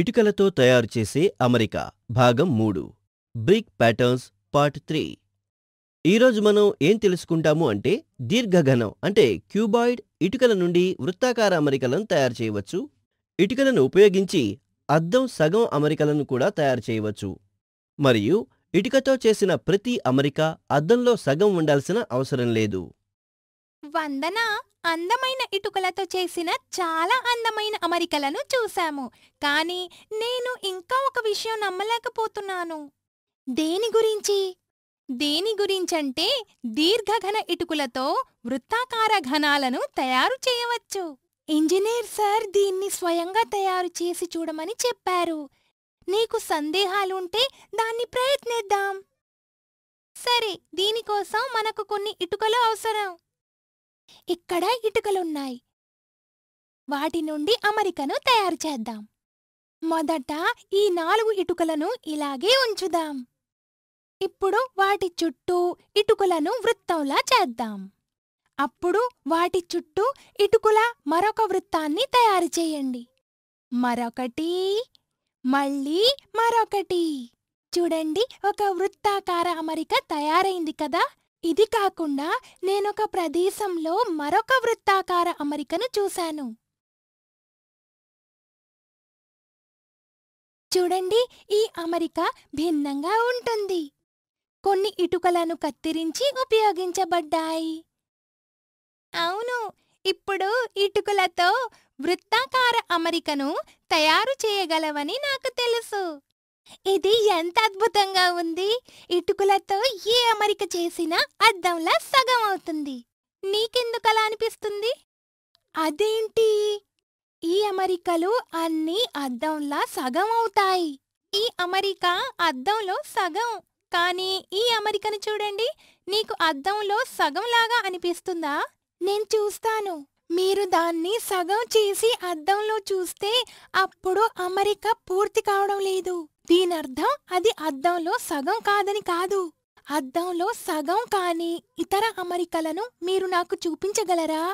ఇటుకలతో తయారు చేసే అమరిక భాగం మూడు బ్రిక్ ప్యాటర్న్స్ పార్ట్ త్రీ ఈరోజు మనం ఏం తెలుసుకుంటాము అంటే దీర్ఘఘనం అంటే క్యూబాయిడ్ ఇటుకల నుండి వృత్తాకార అమరికలను తయారు చేయవచ్చు ఇటుకలను ఉపయోగించి అద్దం సగం అమరికలను కూడా తయారు చేయవచ్చు మరియు ఇటుకతో చేసిన ప్రతి అమరిక అద్దంలో సగం ఉండాల్సిన అవసరం లేదు వందన అందమైన ఇటుకలతో చేసిన చాలా అందమైన అమరికలను చూశాము కానీ నేను ఇంకా ఒక విషయం నమ్మలేకపోతున్నాను దేని గురించి దేని గురించంటే దీర్ఘఘన ఇటుకలతో వృత్తాకార ఘనాలను తయారు చేయవచ్చు ఇంజనీర్ సార్ దీన్ని స్వయంగా తయారు చేసి చూడమని చెప్పారు నీకు సందేహాలుంటే దాన్ని ప్రయత్నిద్దాం సరే దీనికోసం మనకు కొన్ని ఇటుకలు అవసరం ఇక్కడ ఇటుకలున్నాయి వాటి నుండి అమరికను తయారు చేద్దాం మొదట ఈ నాలుగు ఇటుకలను ఇలాగే ఉంచుదాం ఇప్పుడు వాటి చుట్టూ ఇటుకలను వృత్తంలా చేద్దాం అప్పుడు వాటి చుట్టూ ఇటుకుల మరొక వృత్తాన్ని తయారు చేయండి మరొకటి మళ్ళీ మరొకటి చూడండి ఒక వృత్తాకార అమరిక తయారైంది కదా ఇది కాకుండా నేనొక ప్రదేశంలో మరొక వృత్తాకార అమరికను చూశాను చూడండి ఈ అమరిక భిన్నంగా ఉంటుంది కొన్ని ఇటుకలను కత్తిరించి ఉపయోగించబడ్డాయి అవును ఇప్పుడు ఇటుకలతో వృత్తాకార అమరికను తయారు చేయగలవని నాకు తెలుసు ఇది ఎంత అద్భుతంగా ఉంది ఇటుకులతో ఏ అమరిక చేసినా అద్దంలా సగం అవుతుంది నీకెందుకలా అనిపిస్తుంది అదేంటి ఈ అమరికలు అన్ని అద్దంలా సగం అవుతాయి ఈ అమరిక అద్దంలో సగం కానీ ఈ అమరికను చూడండి నీకు అద్దంలో సగంలాగా అనిపిస్తుందా నేను చూస్తాను మీరు దాన్ని సగం చేసి అద్దంలో చూస్తే అప్పుడు అమరిక పూర్తి కావడం లేదు దీనర్థం అది అద్దంలో సగం కాదని కాదు అద్దంలో సగం కాని ఇతర అమరికలను మీరు నాకు చూపించగలరా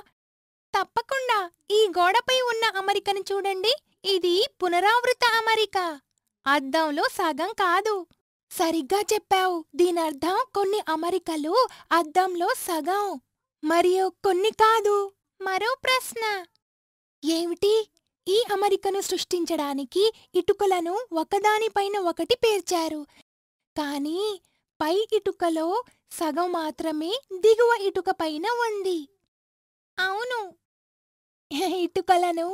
తప్పకుండా ఈ గోడపై ఉన్న అమరికను చూడండి ఇది పునరావృత అమరిక అద్దంలో సగం కాదు సరిగ్గా చెప్పావు దీనర్థం కొన్ని అమరికలు అద్దంలో సగం మరియు కొన్ని కాదు మరో ప్రశ్న ఏమిటి ఈ అమరికను సృష్టించడానికి ఇటుకలను ఒకదానిపైన ఒకటి పేర్చారు కానీ పై ఇటుకలో సగం మాత్రమే దిగువ ఇటుక పైన ఉంది అవును ఇటుకలను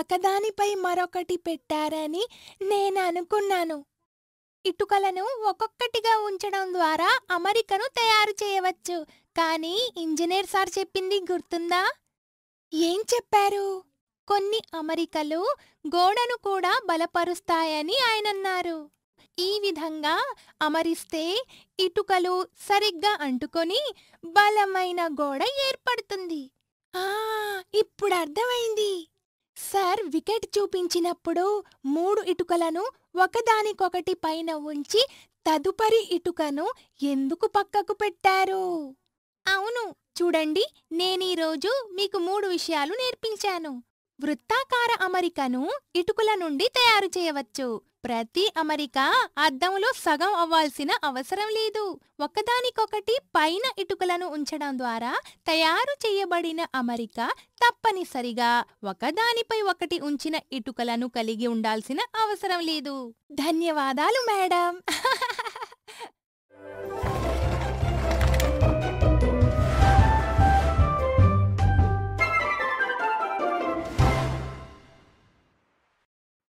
ఒకదానిపై మరొకటి పెట్టారని నేను అనుకున్నాను ఇటుకలను ఒక్కొక్కటిగా ఉంచడం ద్వారా అమరికను తయారు చేయవచ్చు కానీ ఇంజనీర్ సార్ చెప్పింది గుర్తుందా ఏం చెప్పారు కొన్ని అమరికలు గోడను కూడా బలపరుస్తాయని ఆయనన్నారు ఈ విధంగా అమరిస్తే ఇటుకలు సరిగ్గా అంటుకొని బలమైన గోడ ఏర్పడుతుంది ఇప్పుడు అర్థమైంది సార్ వికెట్ చూపించినప్పుడు మూడు ఇటుకలను ఒకదానికొకటి పైన ఉంచి తదుపరి ఇటుకను ఎందుకు పక్కకు పెట్టారు అవును చూడండి నేనీరోజు మీకు మూడు విషయాలు నేర్పించాను వృత్తాకార అమరికను ఇటుకుల నుండి తయారు చేయవచ్చు ప్రతి అమరిక అద్దంలో సగం అవ్వాల్సిన అవసరం లేదు ఒకదానికొకటి పైన ఇటుకలను ఉంచడం ద్వారా తయారు చేయబడిన అమరిక తప్పనిసరిగా ఒకదానిపై ఒకటి ఉంచిన ఇటుకలను కలిగి ఉండాల్సిన అవసరం లేదు ధన్యవాదాలు మేడం